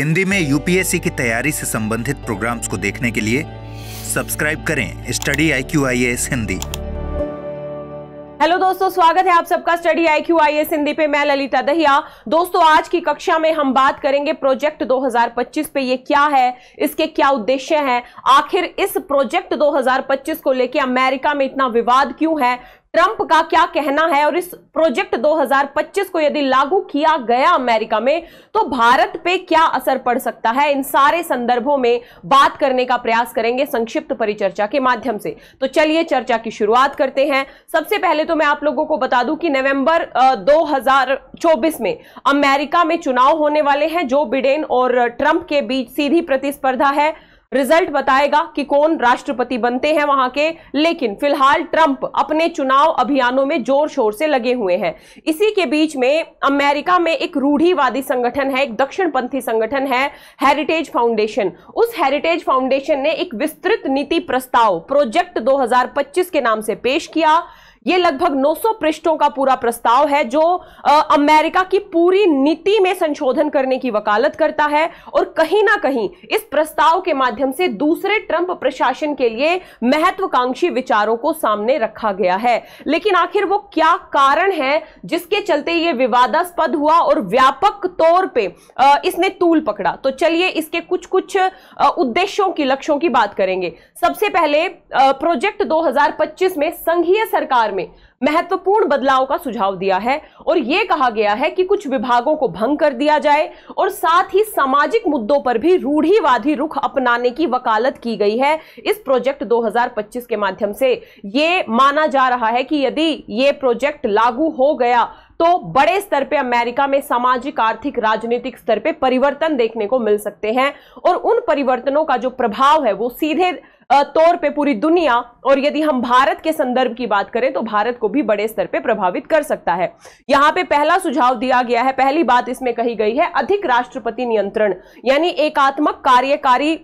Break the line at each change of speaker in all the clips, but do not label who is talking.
हिंदी में यूपीएससी की तैयारी से संबंधित प्रोग्राम्स को देखने के लिए सब्सक्राइब करें study I Q I S Hindi hello दोस्तों स्वागत है आप सबका study I Q I S Hindi पे मैं ललिता दहिया दोस्तों आज की कक्षा में हम बात करेंगे प्रोजेक्ट 2025 पे ये क्या है इसके क्या उद्देश्य हैं आखिर इस प्रोजेक्ट 2025 को लेके अमेरिका में इतना विवाद क्यों है ट्रंप का क्या कहना है और इस प्रोजेक्ट 2025 को यदि लागू किया गया अमेरिका में तो भारत पे क्या असर पड़ सकता है इन सारे संदर्भों में बात करने का प्रयास करेंगे संक्षिप्त परिचर्चा के माध्यम से तो चलिए चर्चा की शुरुआत करते हैं सबसे पहले तो मैं आप लोगों को बता दूं कि नवंबर 2024 में अमेरिका में चुनाव होने वाले हैं जो बिडेन और ट्रंप के बीच सीधी प्रतिस्पर्धा है रिजल्ट बताएगा कि कौन राष्ट्रपति बनते हैं वहां के लेकिन फिलहाल ट्रंप अपने चुनाव अभियानों में जोर शोर से लगे हुए हैं इसी के बीच में अमेरिका में एक रूढ़ीवादी संगठन है एक दक्षिणपंथी संगठन है हेरिटेज फाउंडेशन उस हेरिटेज फाउंडेशन ने एक विस्तृत नीति प्रस्ताव प्रोजेक्ट 2025 के नाम से पेश किया यह लगभग 900 पृष्ठों का पूरा प्रस्ताव है जो आ, अमेरिका की पूरी नीति में संशोधन करने की वकालत करता है और कहीं ना कहीं इस प्रस्ताव के माध्यम से दूसरे ट्रंप प्रशासन के लिए महत्वाकांक्षी विचारों को सामने रखा गया है लेकिन आखिर वो क्या कारण है जिसके चलते ये विवादास्पद हुआ और व्यापक तौर पर इसने तूल पकड़ा तो चलिए इसके कुछ कुछ उद्देश्यों की लक्ष्यों की बात करेंगे सबसे पहले प्रोजेक्ट 2025 में संघीय सरकार संचार में महत्वपूर्ण बदलाव का सुझाव दिया है और ये कहा गया है कि कुछ विभागों को भंग कर दिया जाए और साथ ही सामाजिक मुद्दों पर भी रूढ़ीवादी रुख अपनाने की वकालत की गई है इस प्रोजेक्ट 2025 के माध्यम से ये माना जा रहा है कि यदि ये प्रोजेक्ट लागू हो गया तो बड़े स्तर पे अमेरिका में सामाजिक आर्थिक राजनीतिक स्तर पे परिवर्तन देखने को मिल सकते हैं और उन परिवर्तनों का जो प्रभाव है वो सीधे तौर पे पूरी दुनिया और यदि हम भारत के संदर्भ की बात करें तो भारत को भी बड़े स्तर पे प्रभावित कर सकता है यहाँ पे पहला सुझाव दिया गया है पहली बात इसमें कही गई है अधिक राष्ट्रपति नियंत्रण यानी एकात्मक कार्यकारी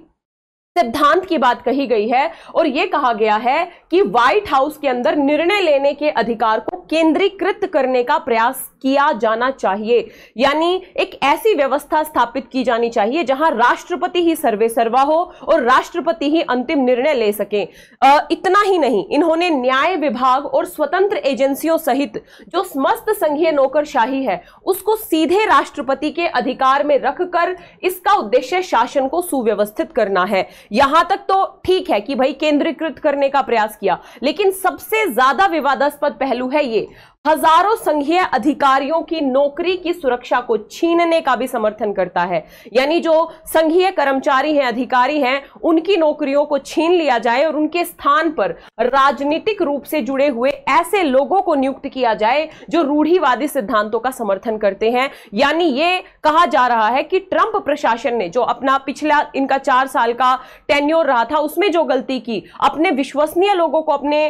सिद्धांत की बात कही गई है और यह कहा गया है कि व्हाइट हाउस के अंदर निर्णय लेने के अधिकार को केंद्रीकृत करने का प्रयास किया जाना चाहिए यानी एक ऐसी व्यवस्था स्थापित की जानी चाहिए जहां राष्ट्रपति ही सर्वे सर्वा हो और राष्ट्रपति ही अंतिम निर्णय ले सके आ, इतना ही नहीं इन्होंने न्याय विभाग और स्वतंत्र एजेंसियों सहित जो समस्त संघीय नौकरशाही है उसको सीधे राष्ट्रपति के अधिकार में रखकर इसका उद्देश्य शासन को सुव्यवस्थित करना है यहां तक तो ठीक है कि भाई केंद्रीकृत करने का प्रयास किया लेकिन सबसे ज्यादा विवादास्पद पहलू है ये हजारों संघीय अधिकारियों की नौकरी की सुरक्षा को छीनने का भी समर्थन करता है यानी जो संघीय कर्मचारी हैं अधिकारी हैं उनकी नौकरियों को छीन लिया जाए और उनके स्थान पर राजनीतिक रूप से जुड़े हुए ऐसे लोगों को नियुक्त किया जाए जो रूढ़ीवादी सिद्धांतों का समर्थन करते हैं यानी ये कहा जा रहा है कि ट्रंप प्रशासन ने जो अपना पिछला इनका चार साल का टेन्योर रहा था उसमें जो गलती की अपने विश्वसनीय लोगों को अपने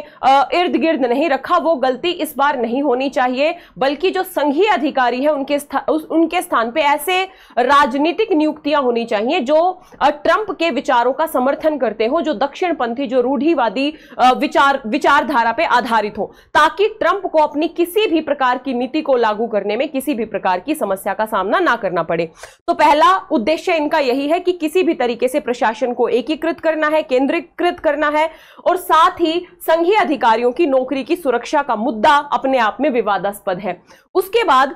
इर्द गिर्द नहीं रखा वो गलती इस बार नहीं होनी चाहिए बल्कि जो संघीय अधिकारी है उनके स्था, उस, उनके स्थान पे ऐसे राजनीतिक नियुक्तियां होनी चाहिए जो ट्रंप के विचारों का समर्थन करते हो जो दक्षिण पंथी जो रूढ़ीवादी विचार विचारधारा पे आधारित हो ताकि ट्रंप को अपनी किसी भी प्रकार की नीति को लागू करने में किसी भी प्रकार की समस्या का सामना ना करना पड़े तो पहला उद्देश्य इनका यही है कि किसी भी तरीके से प्रशासन को एकीकृत करना है केंद्रीकृत करना है और साथ ही संघीय अधिकारियों की नौकरी की सुरक्षा का मुद्दा अपने आप में विवादास्पद है उसके बाद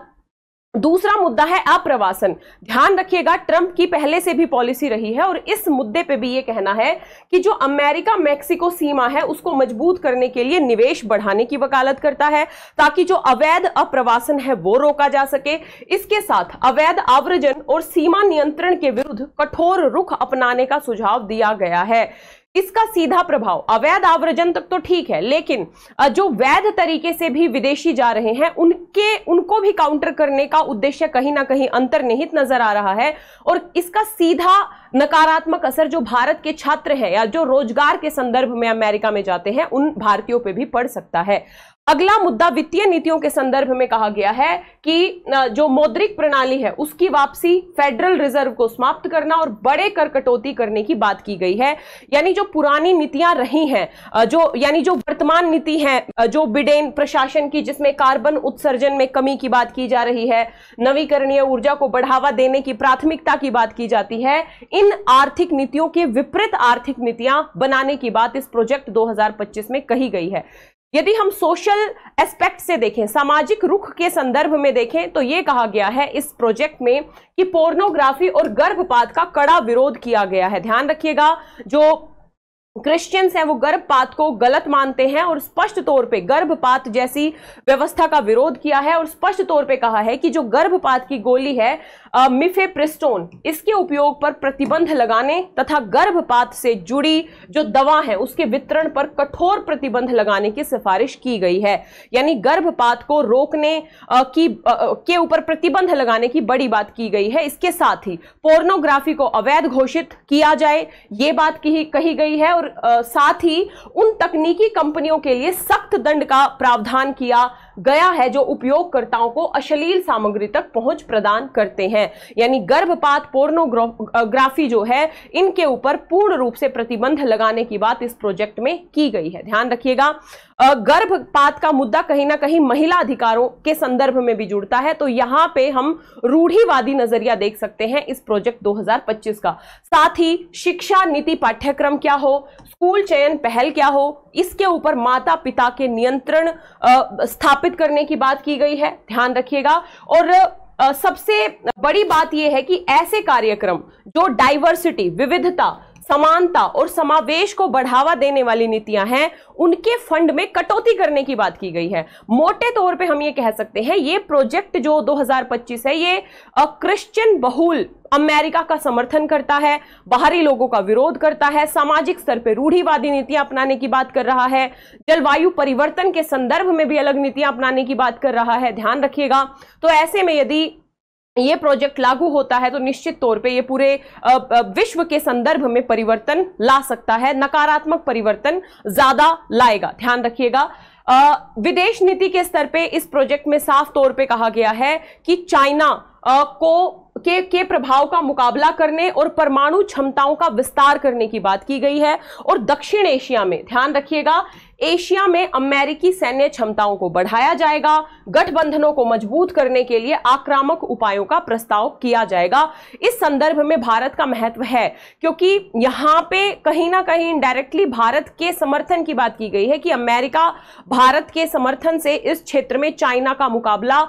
दूसरा मुद्दा है अप्रवासन ध्यान रखिएगा ट्रंप की पहले से भी पॉलिसी रही है और इस मुद्दे पे भी ये कहना है कि जो अमेरिका मेक्सिको सीमा है उसको मजबूत करने के लिए निवेश बढ़ाने की वकालत करता है ताकि जो अवैध अप्रवासन है वो रोका जा सके इसके साथ अवैध आवर्जन और सीमा नियंत्रण के विरुद्ध कठोर रुख अपनाने का सुझाव दिया गया है इसका सीधा प्रभाव अवैध आवरजन तक तो ठीक है लेकिन जो वैध तरीके से भी विदेशी जा रहे हैं उनके उनको भी काउंटर करने का उद्देश्य कहीं ना कहीं अंतर्निहित नजर आ रहा है और इसका सीधा नकारात्मक असर जो भारत के छात्र हैं या जो रोजगार के संदर्भ में अमेरिका में जाते हैं उन भारतीयों पे भी पड़ सकता है अगला मुद्दा वित्तीय नीतियों के संदर्भ में कहा गया है कि जो मौद्रिक प्रणाली है उसकी वापसी फेडरल रिजर्व को समाप्त करना और बड़े कर कटौती करने की बात की गई है यानी जो पुरानी नीतियां रही हैं जो यानी जो वर्तमान नीति है जो बिडेन प्रशासन की जिसमें कार्बन उत्सर्जन में कमी की बात की जा रही है नवीकरणीय ऊर्जा को बढ़ावा देने की प्राथमिकता की बात की जाती है इन आर्थिक नीतियों के विपरीत आर्थिक नीतियां बनाने की बात इस प्रोजेक्ट 2025 में कही गई है यदि हम सोशल एस्पेक्ट से देखें सामाजिक रुख के संदर्भ में देखें तो ये कहा गया है इस प्रोजेक्ट में कि पोर्नोग्राफी और गर्भपात का कड़ा विरोध किया गया है ध्यान रखिएगा जो क्रिश्चियंस हैं वो गर्भपात को गलत मानते हैं और स्पष्ट तौर पे गर्भपात जैसी व्यवस्था का विरोध किया है और स्पष्ट तौर पे कहा है कि जो गर्भपात की गोली है मिफेप्रिस्टोन इसके उपयोग पर प्रतिबंध लगाने तथा गर्भपात से जुड़ी जो दवा है उसके वितरण पर कठोर प्रतिबंध लगाने की सिफारिश की गई है यानी गर्भपात को रोकने आ, की आ, के ऊपर प्रतिबंध लगाने की बड़ी बात की गई है इसके साथ ही पोर्नोग्राफी को अवैध घोषित किया जाए ये बात कही कही गई है और आ, साथ ही उन तकनीकी कंपनियों के लिए सख्त दंड का प्रावधान किया गया है जो उपयोगकर्ताओं को अश्लील सामग्री तक पहुंच प्रदान करते हैं यानी गर्भपात पोर्नोग्राफी जो है इनके ऊपर पूर्ण रूप से प्रतिबंध लगाने की बात इस प्रोजेक्ट में की गई है ध्यान रखिएगा गर्भपात का मुद्दा कहीं ना कहीं महिला अधिकारों के संदर्भ में भी जुड़ता है तो यहां पे हम रूढ़ीवादी नजरिया देख सकते हैं इस प्रोजेक्ट 2025 का साथ ही शिक्षा नीति पाठ्यक्रम क्या हो स्कूल चयन पहल क्या हो इसके ऊपर माता पिता के नियंत्रण स्थापित स्थापित करने की बात की गई है ध्यान रखिएगा और सबसे बड़ी बात यह है कि ऐसे कार्यक्रम जो डाइवर्सिटी विविधता समानता और समावेश को बढ़ावा देने वाली नीतियां हैं उनके फंड में कटौती करने की बात की गई है मोटे तौर पे हम ये कह सकते हैं ये प्रोजेक्ट जो 2025 है ये क्रिश्चियन बहुल अमेरिका का समर्थन करता है बाहरी लोगों का विरोध करता है सामाजिक स्तर पर रूढ़ीवादी नीतियां अपनाने की बात कर रहा है जलवायु परिवर्तन के संदर्भ में भी अलग नीतियां अपनाने की बात कर रहा है ध्यान रखिएगा तो ऐसे में यदि ये प्रोजेक्ट लागू होता है तो निश्चित तौर पे ये पूरे विश्व के संदर्भ में परिवर्तन ला सकता है नकारात्मक परिवर्तन ज्यादा लाएगा ध्यान रखिएगा विदेश नीति के स्तर पे इस प्रोजेक्ट में साफ तौर पे कहा गया है कि चाइना को के के प्रभाव का मुकाबला करने और परमाणु क्षमताओं का विस्तार करने की बात की गई है और दक्षिण एशिया में ध्यान रखिएगा एशिया में अमेरिकी सैन्य क्षमताओं को बढ़ाया जाएगा गठबंधनों को मजबूत करने के लिए आक्रामक उपायों का प्रस्ताव किया जाएगा इस संदर्भ में भारत का महत्व है क्योंकि यहाँ पे कहीं ना कहीं इनडायरेक्टली भारत के समर्थन की बात की गई है कि अमेरिका भारत के समर्थन से इस क्षेत्र में चाइना का मुकाबला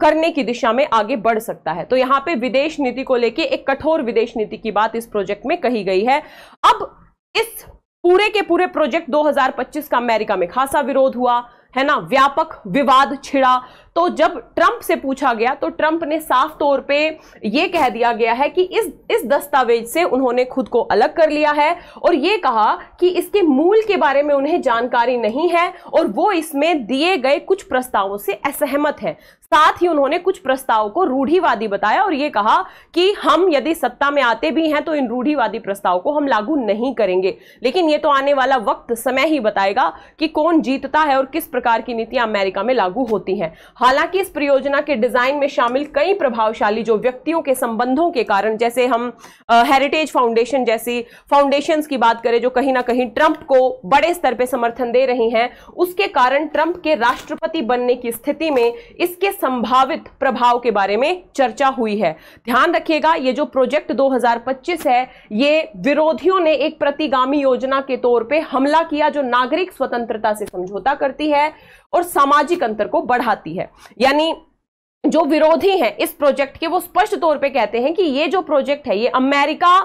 करने की दिशा में आगे बढ़ सकता है तो यहाँ पे विदेश नीति को लेके एक कठोर विदेश नीति की बात इस प्रोजेक्ट में कही गई है अब इस पूरे के पूरे प्रोजेक्ट 2025 का अमेरिका में खासा विरोध हुआ है ना व्यापक विवाद छिड़ा तो जब ट्रंप से पूछा गया तो ट्रंप ने साफ तौर पे यह कह दिया गया है कि इस इस दस्तावेज से उन्होंने खुद को अलग कर लिया है और यह कहा कि इसके मूल के बारे में उन्हें जानकारी नहीं है और वो इसमें दिए गए कुछ प्रस्तावों से असहमत है साथ ही उन्होंने कुछ प्रस्तावों को रूढ़ीवादी बताया और ये कहा कि हम यदि सत्ता में आते भी हैं तो इन रूढ़ीवादी प्रस्ताव को हम लागू नहीं करेंगे लेकिन ये तो आने वाला वक्त समय ही बताएगा कि कौन जीतता है और किस प्रकार की नीतियां अमेरिका में लागू होती हैं हालांकि इस परियोजना के डिजाइन में शामिल कई प्रभावशाली जो व्यक्तियों के संबंधों के कारण जैसे हम हेरिटेज फाउंडेशन जैसी फाउंडेशंस की बात करें जो कहीं ना कहीं ट्रंप को बड़े स्तर पर समर्थन दे रही हैं उसके कारण ट्रंप के राष्ट्रपति बनने की स्थिति में इसके संभावित प्रभाव के बारे में चर्चा हुई है ध्यान रखिएगा ये जो प्रोजेक्ट 2025 है ये विरोधियों ने एक प्रतिगामी योजना के तौर पे हमला किया जो नागरिक स्वतंत्रता से समझौता करती है और सामाजिक अंतर को बढ़ाती है यानी जो विरोधी हैं इस प्रोजेक्ट के वो स्पष्ट तौर पे कहते हैं कि ये जो प्रोजेक्ट है ये अमेरिका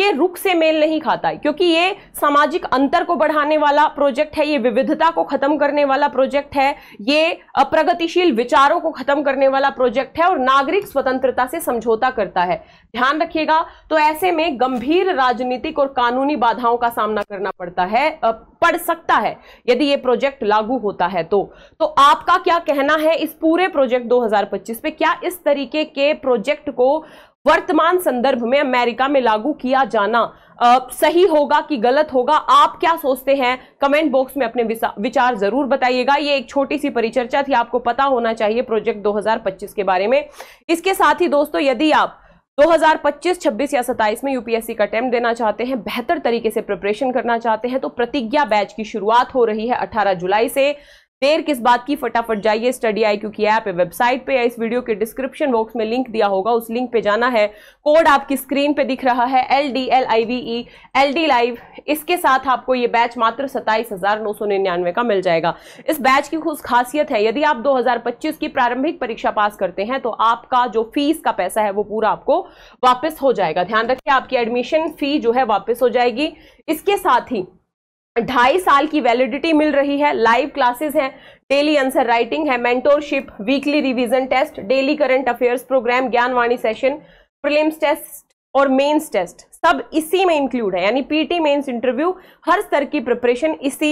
ये रुख से मेल नहीं खाता है क्योंकि ये सामाजिक अंतर को बढ़ाने वाला प्रोजेक्ट है ये विविधता को खत्म करने वाला प्रोजेक्ट है ये अप्रगतिशील विचारों को खत्म करने वाला प्रोजेक्ट है और नागरिक स्वतंत्रता से समझौता करता है ध्यान रखिएगा तो ऐसे में गंभीर राजनीतिक और कानूनी बाधाओं का सामना करना पड़ता है पड़ सकता है यदि ये प्रोजेक्ट लागू होता है तो तो आपका क्या कहना है इस पूरे प्रोजेक्ट दो पे क्या इस तरीके के प्रोजेक्ट को वर्तमान संदर्भ में अमेरिका में लागू किया जाना आ, सही होगा कि गलत होगा आप क्या सोचते हैं कमेंट बॉक्स में अपने विचार जरूर बताइएगा ये एक छोटी सी परिचर्चा थी आपको पता होना चाहिए प्रोजेक्ट 2025 के बारे में इसके साथ ही दोस्तों यदि आप 2025, 26 या 27 में यूपीएससी का अटैम्प्ट देना चाहते हैं बेहतर तरीके से प्रिपरेशन करना चाहते हैं तो प्रतिज्ञा बैच की शुरुआत हो रही है 18 जुलाई से देर किस बात की फटाफट जाइए स्टडी आई क्यू की ऐप वेबसाइट पे या इस वीडियो के डिस्क्रिप्शन बॉक्स में लिंक दिया होगा उस लिंक पे जाना है कोड आपकी स्क्रीन पे दिख रहा है L D L I V E L D live इसके साथ आपको ये बैच मात्र सत्ताईस हजार नौ सौ निन्यानवे का मिल जाएगा इस बैच की खुश खासियत है यदि आप दो हजार पच्चीस की प्रारंभिक परीक्षा पास करते हैं तो आपका जो फीस का पैसा है वो पूरा आपको वापस हो जाएगा ध्यान रखिए आपकी एडमिशन फी जो है वापस हो जाएगी इसके साथ ही ढाई साल की वैलिडिटी मिल रही है लाइव क्लासेस हैं डेली आंसर राइटिंग है mentorship weekly revision test daily current affairs program Gyanvani session prelims test और मेंस टेस्ट सब इसी में इंक्लूड है यानी पीटी मेंस इंटरव्यू हर स्तर की प्रिपरेशन इसी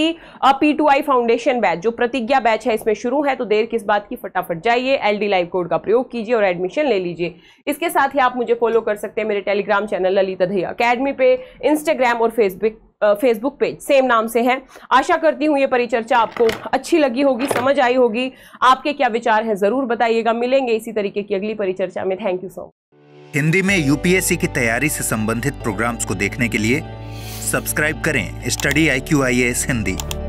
P two I foundation batch जो प्रतिज्ञा बैच है इसमें शुरू है तो देर किस बात की फटाफट जाइए एल डी लाइव कोड का प्रयोग कीजिए और एडमिशन ले लीजिए इसके साथ ही आप मुझे फॉलो कर सकते हैं मेरे Telegram channel Lalit Adhaiya academy पे इंस्टाग्राम और फेसबुक फेसबुक पेज सेम नाम से है आशा करती हूँ ये परिचर्चा आपको अच्छी लगी होगी समझ आई होगी आपके क्या विचार हैं ज़रूर बताइएगा मिलेंगे इसी तरीके की अगली परिचर्चा में thank you so much Hindi में यूपीएससी की तैयारी से संबंधित प्रोग्राम्स को देखने के लिए सब्सक्राइब करें study I Q I S Hindi